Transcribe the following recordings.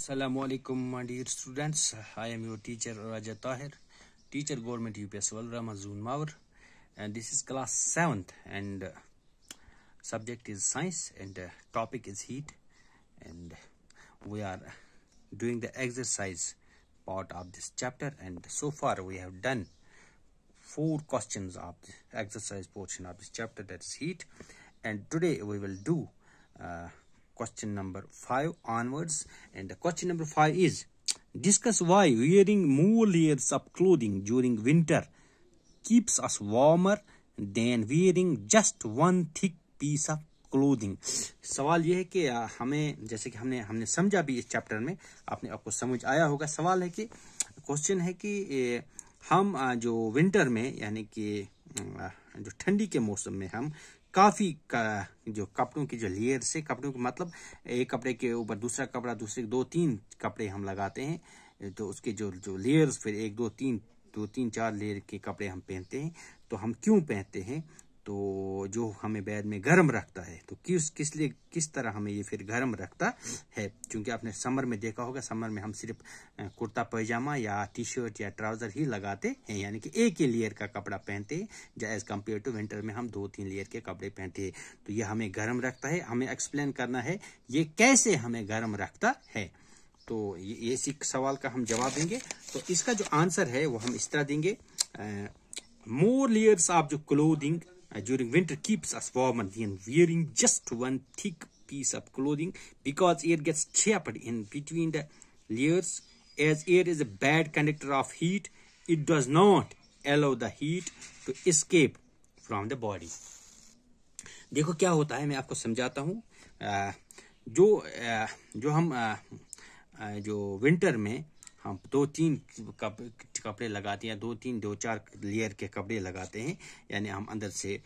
Assalamu alaikum my dear students I am your teacher Raja Tahir teacher government UPS Walrama Mawar and this is class 7th and uh, subject is science and uh, topic is heat and we are doing the exercise part of this chapter and so far we have done four questions of the exercise portion of this chapter that is heat and today we will do uh, question number 5 onwards and the question number 5 is discuss why wearing more layers of clothing during winter keeps us warmer than wearing just one thick piece of clothing सवाल यह है कि हमें जैसे कि हमने हमने समझा भी इस चैप्टर में आपने आपको समझ आया होगा सवाल है कि क्वेश्चन है कि हम जो विंटर में यानी कि जो ठंडी के मौसम में हम काफ़ी का, जो कपड़ों की जो लेयर से कपड़ों के मतलब एक कपड़े के ऊपर दूसरा कपड़ा दूसरे दो तीन कपड़े हम लगाते हैं तो उसके जो जो लेयर्स फिर एक दो तीन दो तीन चार लेयर के कपड़े हम पहनते हैं तो हम क्यों पहनते हैं तो जो हमें बैद में गर्म रखता है तो किस किस लिए किस तरह हमें ये फिर गर्म रखता है क्योंकि आपने समर में देखा होगा समर में हम सिर्फ कुर्ता पैजामा या टी शर्ट या ट्राउज़र ही लगाते हैं यानी कि एक ही लेयर का कपड़ा पहनते हैं एज़ कम्पेयर टू विंटर में हम दो तीन लेयर के कपड़े पहनते हैं तो ये हमें गर्म रखता है हमें एक्सप्लेन करना है ये कैसे हमें गर्म रखता है तो ये इसी सवाल का हम जवाब देंगे तो इसका जो आंसर है वो हम इस तरह देंगे मोर लेयर्स ऑफ जो clothing uh, during winter keeps us warm and then wearing just one thick piece of clothing because air gets trapped in between the layers. As air is a bad conductor of heat, it does not allow the heat to escape from the body. देखो क्या होता है मैं आपको समझाता हूँ जो जो हम जो विंटर में हम दो तीन कपड़े लगाते हैं दो तीन दो चार लेयर के कपड़े लगाते हैं यानी हम अंदर से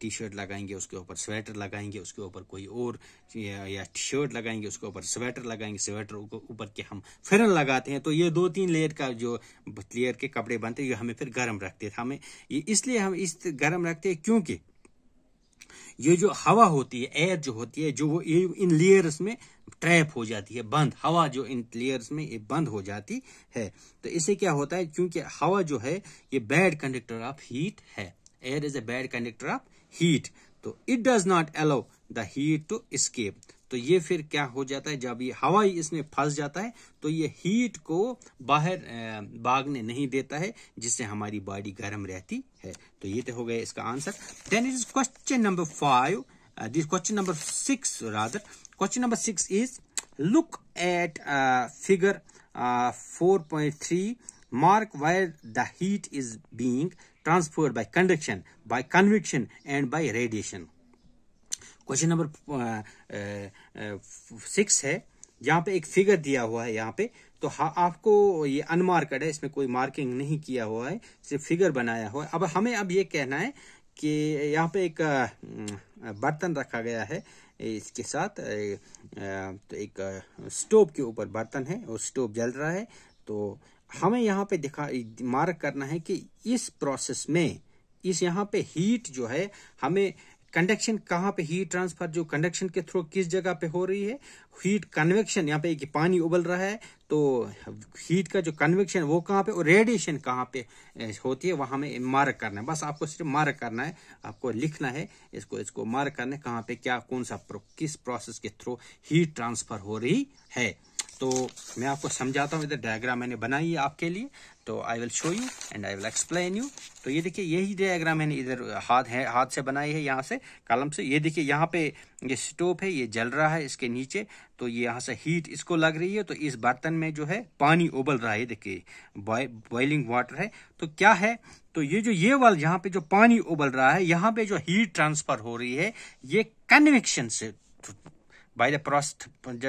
टी शर्ट लगाएंगे उसके ऊपर स्वेटर लगाएंगे उसके ऊपर कोई और या शर्ट लगाएंगे उसके ऊपर स्वेटर लगाएंगे स्वेटर ऊपर के हम फिरन लगाते हैं तो ये दो तीन लेयर का जो लेयर के कपड़े बनते हैं ये हमें फिर गर्म रखते थे हमें ये इसलिए हम इस गर्म रखते हैं क्योंकि ये जो हवा होती है एयर जो होती है जो वो इन लेयर्स में ट्रैप हो जाती है बंद हवा जो इन लेयर्स में ये बंद हो जाती है तो इससे क्या होता है क्योंकि हवा जो है ये बैड कंडक्टर ऑफ हीट है air is a bad conductor of heat तो it does not allow the heat to escape तो ये फिर क्या हो जाता है जब ये हवा ही इसमें फंस जाता है तो ये हीट को बाहर भागने नहीं देता है जिससे हमारी बॉडी गर्म रहती है तो ये तो हो गया इसका answer then is question number five this question number six rather Question number six is look at uh, figure uh, 4.3 mark where the heat is being transferred by conduction by convection and by radiation question number six है यहाँ पे एक figure दिया हुआ है यहाँ पे तो हा, आपको ये अनमार्कड है इसमें कोई मार्किंग नहीं किया हुआ है सिर्फ फिगर बनाया हुआ है अब हमें अब ये कहना है कि यहाँ पे एक बर्तन रखा गया है इसके साथ तो एक स्टोव के ऊपर बर्तन है और स्टोव जल रहा है तो हमें यहाँ पे दिखा मार्क करना है कि इस प्रोसेस में इस यहाँ पे हीट जो है हमें कंडक्शन कहाँ पे हीट ट्रांसफर जो कंडक्शन के थ्रू किस जगह पे हो रही है हीट कन्वेक्शन यहाँ पे कि पानी उबल रहा है तो हीट का जो कन्वेक्शन वो कहाँ पे और रेडिएशन कहाँ पे होती है वहां में मार्क करना है बस आपको सिर्फ मार्क करना है आपको लिखना है इसको इसको मार्क करना है कहाँ पे क्या कौन सा किस प्रोसेस के थ्रू हीट ट्रांसफर हो रही है तो मैं आपको समझाता हूँ इधर डायग्राम मैंने बनाई है आपके लिए तो I will show you and I will explain you तो ये देखिए यही डायग्राम मैंने इधर हाथ है हाथ से बनाई है यहाँ से कलम से ये देखिए यहाँ पे ये स्टोव है ये जल रहा है इसके नीचे तो ये यहाँ से हीट इसको लग रही है तो इस बर्तन में जो है पानी उबल रहा है देखिए बॉइलिंग वाटर है तो क्या है तो ये जो ये वाल यहाँ पे जो पानी उबल रहा है यहाँ पे जो हीट ट्रांसफर हो रही है ये कन्वेक्शन से by the process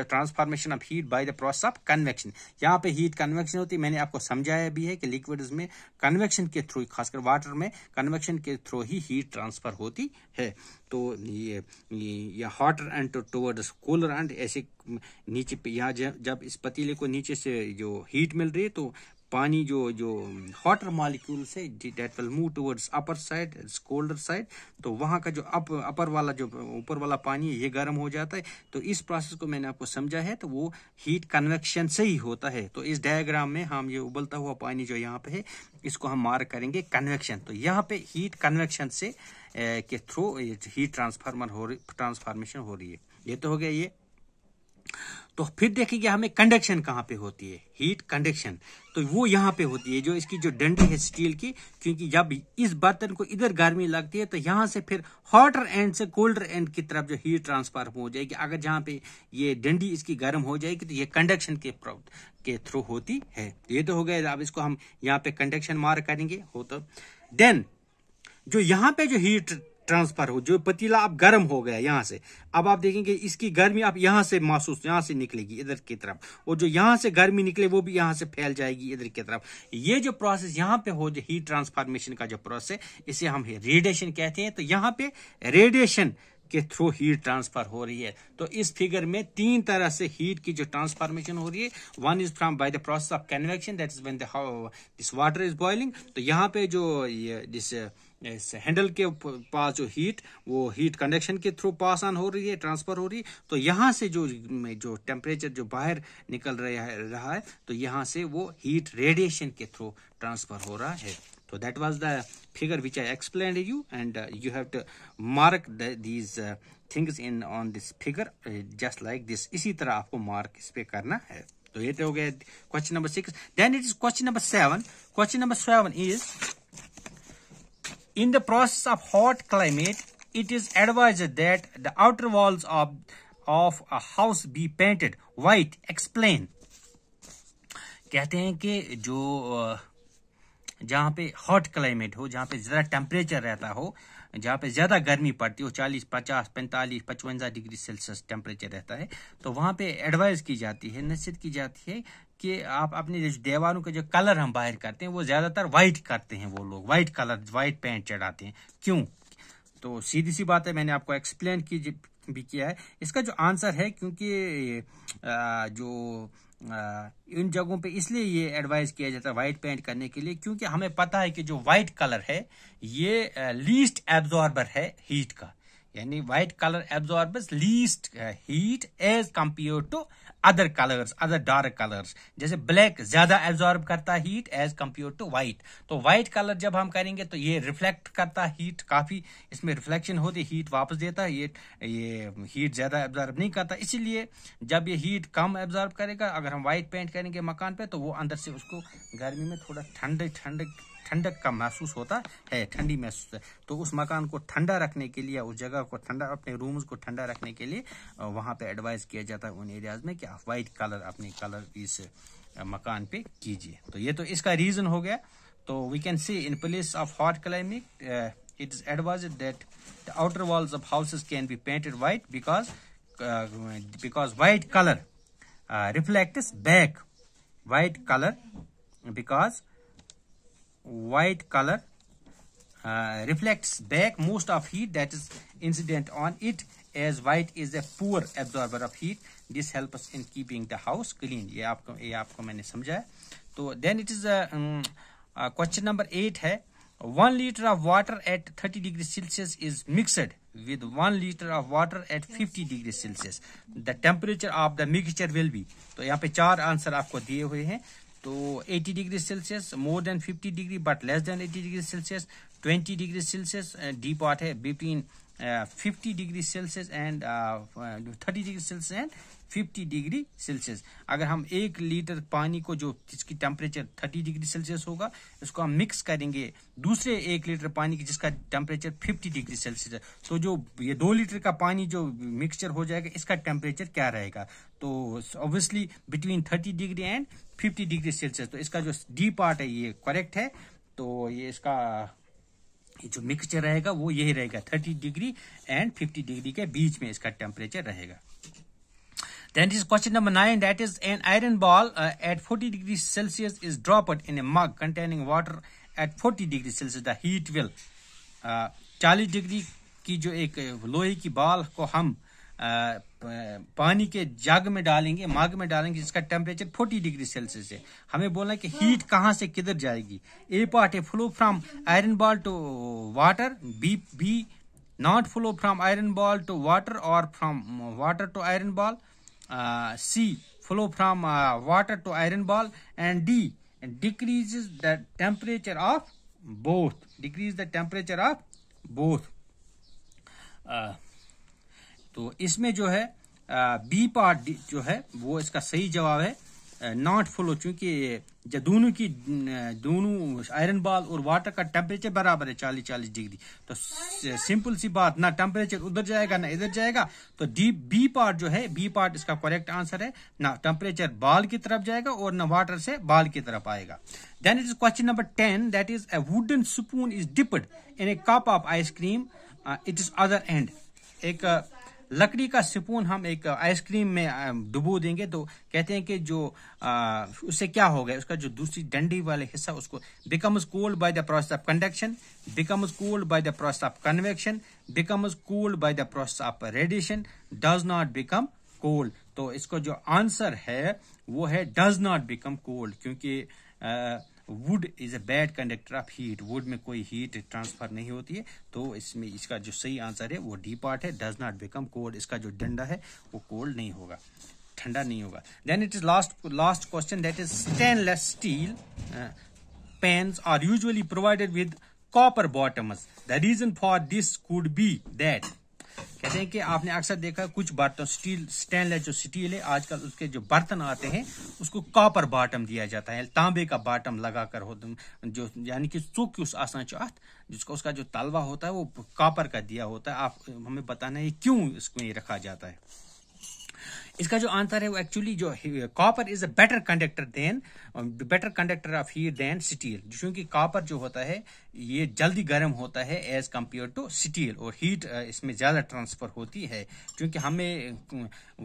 transformation of heat by the process of convection यहाँ पे हीट कन्वेक्शन होती है मैंने आपको समझाया भी है कि लिक्विड में कन्वेक्शन के थ्रू खासकर वाटर में कन्वेक्शन के थ्रू ही हीट ट्रांसफर होती है तो ये या hotter end towards cooler end ऐसे नीचे पे यहाँ जब इस पतीले को नीचे से जो हीट मिल रही है तो पानी जो जो हॉटर मालिक्यूल से that will move towards upper side colder side तो वहाँ का जो अप अपर वाला जो ऊपर वाला पानी है ये गर्म हो जाता है तो इस प्रोसेस को मैंने आपको समझा है तो वो हीट कन्वेक्शन से ही होता है तो इस डायग्राम में हम ये उबलता हुआ पानी जो यहाँ पे है इसको हम मार्क करेंगे कन्वेक्शन तो यहाँ पे हीट कन्वेक्शन से के थ्रू हीट ट्रांसफार्मर हो रही ट्रांसफार्मेशन हो रही है ये तो हो गया ये तो फिर देखेंगे हमें कंडक्शन कहाँ पे होती है हीट कंडक्शन तो वो यहाँ पे होती है जो इसकी जो डंडी है स्टील की क्योंकि जब इस बर्तन को इधर गर्मी लगती है तो यहाँ से फिर हॉटर एंड से कोल्डर एंड की तरफ जो हीट ट्रांसफर हो जाएगी अगर जहाँ पे ये डंडी इसकी गर्म हो जाएगी तो ये कंडक्शन के के थ्रू होती है ये तो हो गया अब इसको हम यहाँ पे कंडक्शन मार करेंगे हो तो देन जो यहाँ पे जो हीट ट्रांसफर हो जो पतीला अब गर्म हो गया यहाँ से अब आप देखेंगे इसकी गर्मी आप यहाँ से महसूस यहाँ से निकलेगी इधर की तरफ और जो यहाँ से गर्मी निकले वो भी यहाँ से फैल जाएगी इधर की तरफ ये जो प्रोसेस यहाँ पे हो जो हीट ट्रांसफॉर्मेशन का जो प्रोसेस है इसे हम रेडिएशन कहते हैं तो यहाँ पे रेडिएशन के थ्रू हीट ट्रांसफर हो रही है तो इस फिगर में तीन तरह से हीट की जो ट्रांसफॉर्मेशन हो रही है one is from by the process of convection that is when this water is boiling तो यहाँ पे जो जिस इस हैंडल के पास जो हीट वो हीट कंडक्शन के थ्रू पास ऑन हो रही है ट्रांसफर हो रही है तो यहाँ से जो जो टेम्परेचर जो बाहर निकल रहा है तो यहाँ से वो हीट रेडिएशन के थ्रू ट्रांसफर हो रहा है तो that was the figure which I explain you and you have to mark these things in on this figure just like this इसी तरह आपको मार्क इस पे करना है तो ये तो हो गया question number six then it is question number seven question number seven is In the process of hot climate, it is advised that the outer walls of, of a house be painted white. Explain. कहते हैं कि जो जहाँ पे hot climate हो जहाँ पे ज़्यादा टेम्परेचर रहता हो जहाँ पे ज़्यादा गर्मी पड़ती हो 40, 50, 45, 55 डिग्री सेल्सियस टेम्परेचर रहता है तो वहाँ पे एडवाइस की जाती है निश्चित की जाती है कि आप अपने दीवारों का जो कलर हम बाहर करते हैं वो ज़्यादातर व्हाइट करते हैं वो लोग वाइट कलर व्हाइट पेंट चढ़ाते हैं क्यों तो सीधी सी बात है मैंने आपको एक्सप्लेन की भी किया है इसका जो आंसर है क्योंकि जो आ, इन जगहों पे इसलिए ये एडवाइस किया जाता है वाइट पेंट करने के लिए क्योंकि हमें पता है कि जो वाइट कलर है ये लीस्ट एब्जॉर्बर है हीट का यानी white colour absorb least heat as compare to other colours other dark colours जैसे ब्लैक ज्यादा एब्जॉर्ब करता है heat as compare to white तो व्हाइट कलर जब हम करेंगे तो ये रिफ्लेक्ट करता हीट काफी इसमें रिफ्लेक्शन होती हीट वापस देता है ये ये हीट ज्यादा एब्जॉर्ब नहीं करता इसीलिए जब ये हीट कम एब्जॉर्ब करेगा अगर हम व्हाइट पेंट करेंगे मकान पे तो वो अंदर से उसको गर्मी में थोड़ा ठंड ठंड ठंडक का महसूस होता है ठंडी महसूस है तो उस मकान को ठंडा रखने के लिए उस जगह को ठंडा अपने रूम्स को ठंडा रखने के लिए वहाँ पे एडवाइस किया जाता है उन एरियाज में कि आप वाइट कलर अपने कलर इस मकान पे कीजिए तो ये तो इसका रीजन हो गया तो we can see in place of hot climate it is advise that the outer walls of houses can be painted white because because white colour reflect back white colour because white color uh, reflects back most of heat that is incident on it as white is a poor absorber of heat this helps us in keeping the house clean ये आपको ये आपको मैंने समझाया तो then it is a question number eight है one liter of water at 30 degree Celsius is mixed with one liter of water at 50 degree Celsius the temperature of the mixture will be तो यहाँ पे चार answer आपको दिए हुए हैं तो 80 degree Celsius more than 50 degree but less than 80 degree Celsius 20 degree Celsius deep water है between fifty degree Celsius and thirty degree Celsius and 50 degree Celsius अगर हम एक लीटर पानी को जो जिसकी टेम्परेचर 30 डिग्री सेल्सियस होगा इसको हम मिक्स करेंगे दूसरे एक लीटर पानी की जिसका टेम्परेचर 50 डिग्री सेल्सियस तो जो ये दो लीटर का पानी जो मिक्सचर हो जाएगा इसका टेम्परेचर क्या रहेगा तो obviously between 30 degree and 50 degree Celsius तो इसका जो डी पार्ट है ये करेक्ट है तो ये इसका ये जो मिक्सचर रहेगा वो यही रहेगा thirty degree and fifty degree के बीच में इसका टेम्परेचर रहेगा Then is question number nine. That is an iron ball uh, at 40 degrees Celsius is dropped in a mug containing water at 40 degrees Celsius. The heat will uh, degree की जो एक uh, लोहे की ball को हम uh, पानी के जग में डालेंगे माग में डालेंगे जिसका टेम्परेचर 40 डिग्री सेल्सियस है हमें बोलना है कि हीट कहाँ से किधर जाएगी A part a flow from iron ball to water B B not flow from iron ball to water और from water to iron ball C flow from uh, water to iron ball and D decreases the temperature of both decrease the temperature of both तो इसमें जो है B part जो है वो इसका सही जवाब है नॉट फुल चूंकि दोनों की दोनों आयरन बाल और वाटर का टेम्परेचर बराबर है चालीस चालीस डिग्री तो सिंपल सी बात ना टेम्परेचर उधर जाएगा ना इधर जाएगा तो डी बी पार्ट जो है बी पार्ट इसका करेक्ट आंसर है ना टेम्परेचर बाल की तरफ जाएगा और ना वाटर से बाल की तरफ आएगा then it is question number ten that is a wooden spoon is dipped in a cup of ice cream it is other end एक uh, लकड़ी का स्पून हम एक आइसक्रीम में डुबो देंगे तो कहते हैं कि जो आ, उससे क्या हो गया उसका जो दूसरी डंडी वाले हिस्सा उसको becomes cold by the process of conduction becomes cold by the process of convection becomes cold by the process of radiation does not become cold तो इसको जो आंसर है वो है डज नॉट बिकम कोल्ड क्योंकि ah, wood is a bad conductor of heat wood में कोई heat transfer नहीं होती है तो इसमें इसका जो सही आंसर है वो डी पार्ट है डज नॉट बिकम कोल्ड इसका जो डंडा है वो कोल्ड नहीं होगा ठंडा नहीं होगा then it is last last question that is stainless steel pans are usually provided with copper bottoms the reason for this could be that कहते हैं कि आपने अक्सर देखा कुछ बर्तन स्टील स्टेनलेस जो स्टील है आजकल उसके जो बर्तन आते हैं उसको कॉपर बॉटम दिया जाता है तांबे का बॉटम लगाकर हो जो यानी कि चुक उस आसान चाहत जिसका उसका जो तलवा होता है वो कॉपर का दिया होता है आप हमें बताना है क्यों इसको ये रखा जाता है इसका जो आंसर है वो एक्चुअली जो copper is a better conductor than better conductor of heat than steel क्योंकि कॉपर जो होता है ये जल्दी गर्म होता है एज कम्पेयर टू स्टील और हीट इसमें ज़्यादा ट्रांसफ़र होती है क्योंकि हमें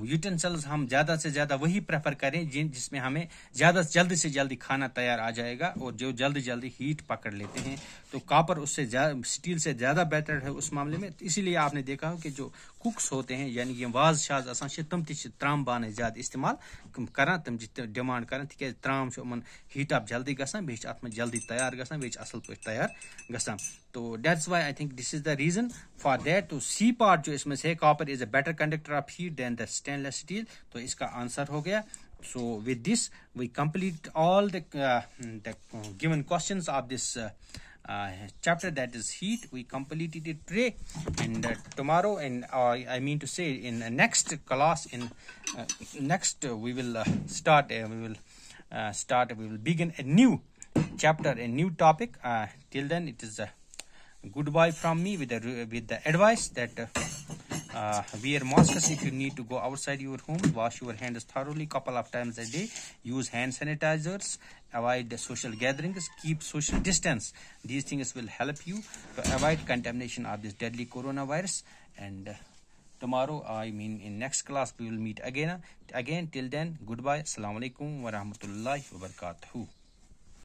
यूटेंसल्स हम ज़्यादा से ज़्यादा वही प्रेफर करें जिन जिसमें हमें ज़्यादा जल्दी से जल्दी खाना तैयार आ जाएगा और जो जल्दी जल्दी हीट पकड़ लेते हैं तो कापर उससे स्टील से ज़्यादा बेटर है उस मामले में इसीलिए आपने देखा हो कि जो कुक्स होते हैं यानी ये वाज शाज आसान तम त्राम बान ज्यादा इस्तेमाल कर तम डिमांड कर तिक ताम हीट अप जल्दी ग जल्दी तैयार ग असल पे तैयार गसा तो that's why I think this is the reason for that तो सी पार्ट जो इसमें से copper is a better conductor of heat than the stainless steel तो इसका आंसर हो गया so with this we complete all the given question of this chapter that is heat we complete it tray and tomorrow and I mean to say in next class in next we will start we will start we will begin a new chapter a new topic uh, till then it is a uh, goodbye from me with the with the advice that uh, uh, wear masks if you need to go outside your home wash your hands thoroughly couple of times a day use hand sanitizers avoid social gatherings keep social distance these things will help you to avoid contamination of this deadly coronavirus and uh, tomorrow i mean in next class we will meet again again till then goodbye assalamu alaikum wa rahmatullahi wa barakatuh